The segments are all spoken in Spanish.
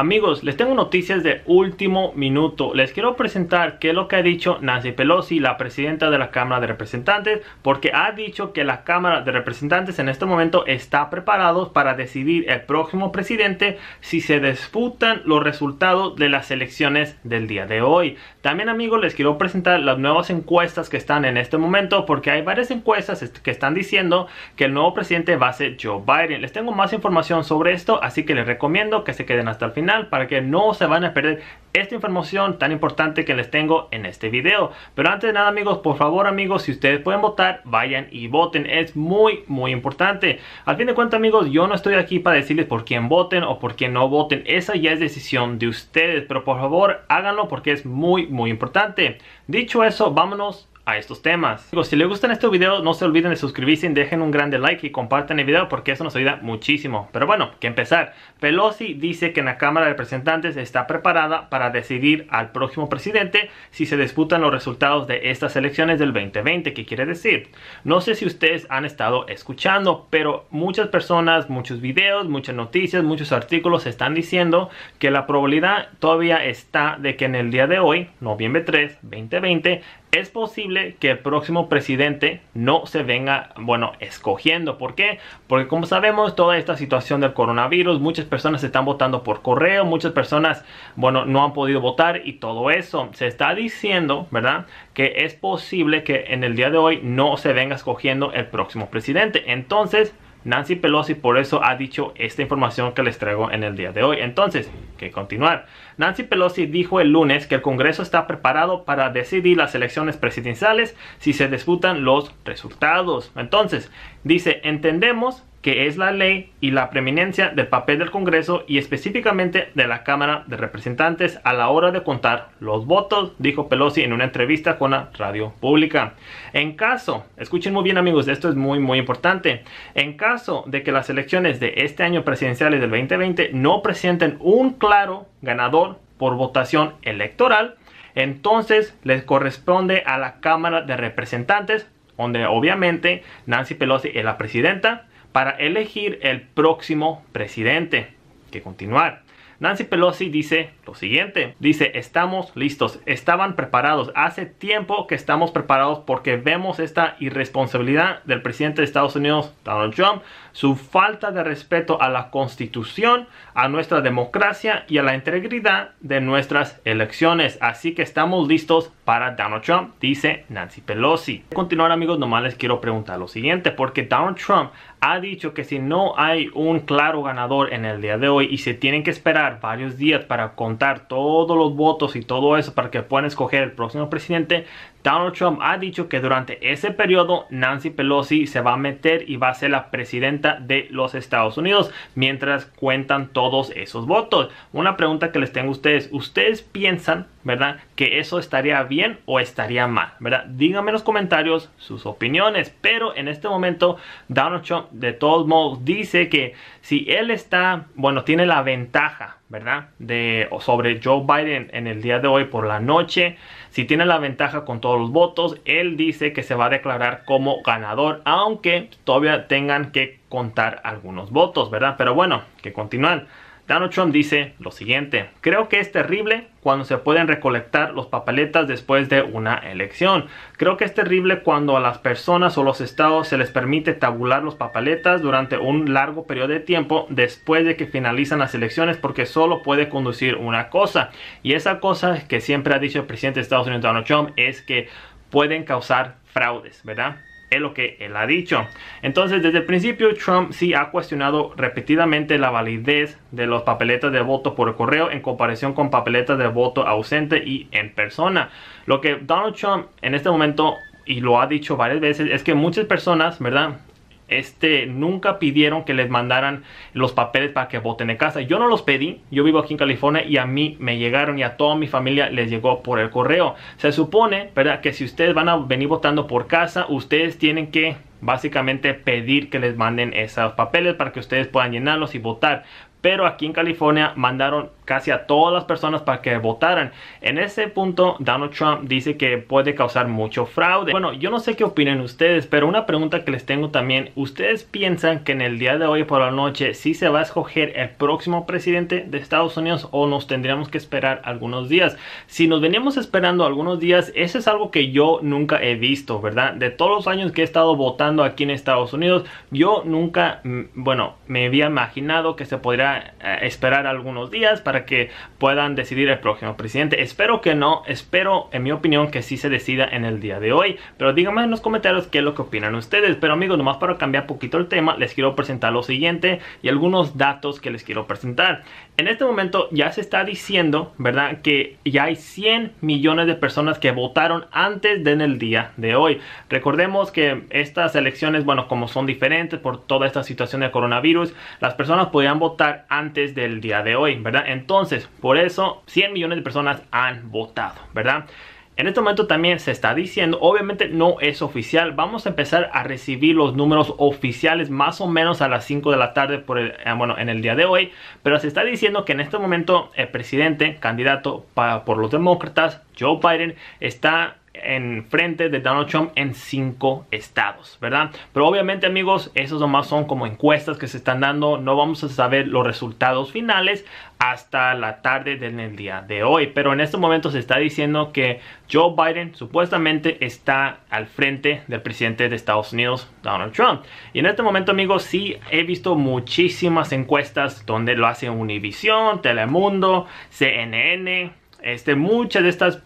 Amigos, les tengo noticias de último minuto. Les quiero presentar qué es lo que ha dicho Nancy Pelosi, la presidenta de la Cámara de Representantes, porque ha dicho que la Cámara de Representantes en este momento está preparada para decidir el próximo presidente si se disputan los resultados de las elecciones del día de hoy. También amigos, les quiero presentar las nuevas encuestas que están en este momento, porque hay varias encuestas que están diciendo que el nuevo presidente va a ser Joe Biden. Les tengo más información sobre esto, así que les recomiendo que se queden hasta el final para que no se van a perder esta información tan importante que les tengo en este video. Pero antes de nada amigos, por favor amigos, si ustedes pueden votar, vayan y voten. Es muy, muy importante. Al fin de cuentas amigos, yo no estoy aquí para decirles por quién voten o por quién no voten. Esa ya es decisión de ustedes, pero por favor háganlo porque es muy, muy importante. Dicho eso, vámonos a estos temas. Digo, si les gustan este video, no se olviden de suscribirse, y dejen un grande like y compartan el video porque eso nos ayuda muchísimo. Pero bueno, que empezar. Pelosi dice que en la Cámara de Representantes está preparada para decidir al próximo presidente si se disputan los resultados de estas elecciones del 2020. ¿Qué quiere decir? No sé si ustedes han estado escuchando, pero muchas personas, muchos videos, muchas noticias, muchos artículos están diciendo que la probabilidad todavía está de que en el día de hoy, noviembre 3, 2020, es posible que el próximo presidente no se venga, bueno, escogiendo. ¿Por qué? Porque como sabemos, toda esta situación del coronavirus, muchas personas están votando por correo, muchas personas, bueno, no han podido votar y todo eso. Se está diciendo, ¿verdad? Que es posible que en el día de hoy no se venga escogiendo el próximo presidente. Entonces, Nancy Pelosi por eso ha dicho esta información que les traigo en el día de hoy. Entonces, que continuar. Nancy Pelosi dijo el lunes que el Congreso está preparado para decidir las elecciones presidenciales si se disputan los resultados. Entonces, dice, entendemos que es la ley y la preeminencia del papel del Congreso y específicamente de la Cámara de Representantes a la hora de contar los votos, dijo Pelosi en una entrevista con la radio pública. En caso, escuchen muy bien amigos, esto es muy muy importante, en caso de que las elecciones de este año presidenciales del 2020 no presenten un claro ganador por votación electoral, entonces les corresponde a la Cámara de Representantes donde obviamente Nancy Pelosi es la presidenta para elegir el próximo presidente. Que continuar. Nancy Pelosi dice lo siguiente, dice, estamos listos, estaban preparados, hace tiempo que estamos preparados porque vemos esta irresponsabilidad del presidente de Estados Unidos, Donald Trump, su falta de respeto a la constitución, a nuestra democracia y a la integridad de nuestras elecciones. Así que estamos listos para Donald Trump, dice Nancy Pelosi. Continuar amigos, nomás les quiero preguntar lo siguiente, porque Donald Trump ha dicho que si no hay un claro ganador en el día de hoy y se tienen que esperar varios días para contar todos los votos y todo eso para que puedan escoger el próximo presidente, Donald Trump ha dicho que durante ese periodo Nancy Pelosi se va a meter y va a ser la presidenta de los Estados Unidos mientras cuentan todos esos votos. Una pregunta que les tengo a ustedes, ¿ustedes piensan, verdad, que eso estaría bien o estaría mal, verdad? Díganme en los comentarios sus opiniones, pero en este momento Donald Trump de todos modos dice que si él está, bueno, tiene la ventaja, ¿verdad? De, sobre Joe Biden en el día de hoy por la noche. Si tiene la ventaja con todos los votos, él dice que se va a declarar como ganador, aunque todavía tengan que contar algunos votos, ¿verdad? Pero bueno, que continúan. Donald Trump dice lo siguiente, creo que es terrible cuando se pueden recolectar los papeletas después de una elección. Creo que es terrible cuando a las personas o los estados se les permite tabular los papeletas durante un largo periodo de tiempo después de que finalizan las elecciones porque solo puede conducir una cosa. Y esa cosa que siempre ha dicho el presidente de Estados Unidos Donald Trump es que pueden causar fraudes, ¿verdad? es lo que él ha dicho. Entonces, desde el principio, Trump sí ha cuestionado repetidamente la validez de los papeletas de voto por correo en comparación con papeletas de voto ausente y en persona. Lo que Donald Trump en este momento, y lo ha dicho varias veces, es que muchas personas, ¿verdad? este, nunca pidieron que les mandaran los papeles para que voten en casa. Yo no los pedí, yo vivo aquí en California y a mí me llegaron y a toda mi familia les llegó por el correo. Se supone, ¿verdad?, que si ustedes van a venir votando por casa, ustedes tienen que básicamente pedir que les manden esos papeles para que ustedes puedan llenarlos y votar. Pero aquí en California mandaron casi a todas las personas para que votaran. En ese punto, Donald Trump dice que puede causar mucho fraude. Bueno, yo no sé qué opinan ustedes, pero una pregunta que les tengo también, ¿ustedes piensan que en el día de hoy por la noche sí se va a escoger el próximo presidente de Estados Unidos o nos tendríamos que esperar algunos días? Si nos veníamos esperando algunos días, eso es algo que yo nunca he visto, ¿verdad? De todos los años que he estado votando aquí en Estados Unidos, yo nunca, mm, bueno, me había imaginado que se podría eh, esperar algunos días para que puedan decidir el próximo presidente. Espero que no, espero en mi opinión que sí se decida en el día de hoy. Pero díganme en los comentarios qué es lo que opinan ustedes. Pero amigos, nomás para cambiar poquito el tema, les quiero presentar lo siguiente y algunos datos que les quiero presentar. En este momento ya se está diciendo, ¿verdad? Que ya hay 100 millones de personas que votaron antes del día de hoy. Recordemos que estas elecciones, bueno, como son diferentes por toda esta situación de coronavirus, las personas podían votar antes del día de hoy, ¿verdad? Entonces, por eso 100 millones de personas han votado, ¿verdad? En este momento también se está diciendo, obviamente no es oficial, vamos a empezar a recibir los números oficiales más o menos a las 5 de la tarde por eh, bueno, en el día de hoy, pero se está diciendo que en este momento el presidente, candidato por los demócratas, Joe Biden, está Enfrente frente de Donald Trump en cinco estados, ¿verdad? Pero obviamente amigos, esas nomás son como encuestas que se están dando, no vamos a saber los resultados finales hasta la tarde del día de hoy, pero en este momento se está diciendo que Joe Biden supuestamente está al frente del presidente de Estados Unidos, Donald Trump. Y en este momento amigos, sí he visto muchísimas encuestas donde lo hace Univision, Telemundo, CNN, este, muchas de estas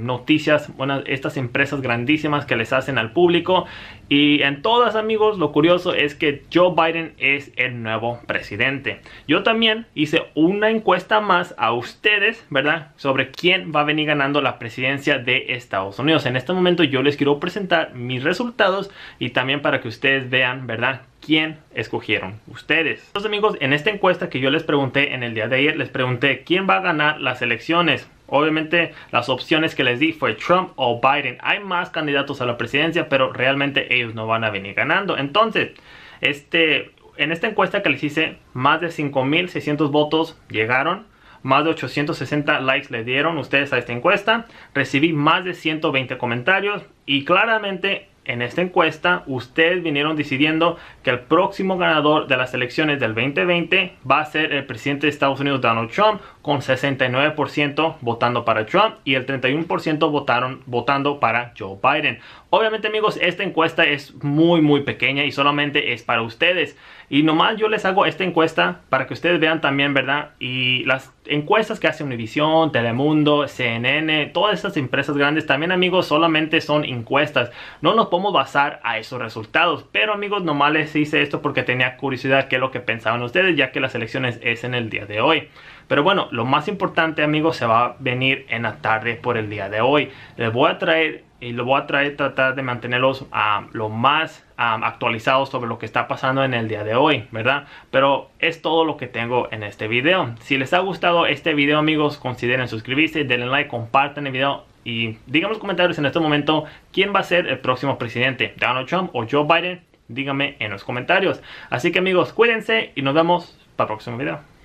noticias, buenas estas empresas grandísimas que les hacen al público. Y en todas, amigos, lo curioso es que Joe Biden es el nuevo presidente. Yo también hice una encuesta más a ustedes, ¿verdad? Sobre quién va a venir ganando la presidencia de Estados Unidos. En este momento yo les quiero presentar mis resultados y también para que ustedes vean, ¿verdad? quién escogieron ustedes. los amigos, en esta encuesta que yo les pregunté en el día de ayer, les pregunté quién va a ganar las elecciones. Obviamente las opciones que les di fue Trump o Biden. Hay más candidatos a la presidencia, pero realmente ellos no van a venir ganando. Entonces, este, en esta encuesta que les hice, más de 5.600 votos llegaron. Más de 860 likes le dieron ustedes a esta encuesta. Recibí más de 120 comentarios. Y claramente en esta encuesta ustedes vinieron decidiendo que el próximo ganador de las elecciones del 2020 va a ser el presidente de Estados Unidos Donald Trump con 69% votando para Trump y el 31% votaron votando para Joe Biden. Obviamente amigos, esta encuesta es muy muy pequeña y solamente es para ustedes. Y nomás yo les hago esta encuesta para que ustedes vean también, ¿verdad? Y las encuestas que hace Univision, Telemundo, CNN, todas estas empresas grandes también amigos solamente son encuestas. No nos podemos basar a esos resultados. Pero amigos, nomás les hice esto porque tenía curiosidad qué es lo que pensaban ustedes ya que las elecciones es en el día de hoy. Pero bueno, lo más importante amigos se va a venir en la tarde por el día de hoy. Les voy a traer y lo voy a traer, tratar de mantenerlos a ah, lo más ah, actualizados sobre lo que está pasando en el día de hoy, ¿verdad? Pero es todo lo que tengo en este video. Si les ha gustado este video, amigos, consideren suscribirse, denle like, compartan el video y díganme en los comentarios en este momento quién va a ser el próximo presidente, Donald Trump o Joe Biden. Díganme en los comentarios. Así que amigos, cuídense y nos vemos para el próximo video.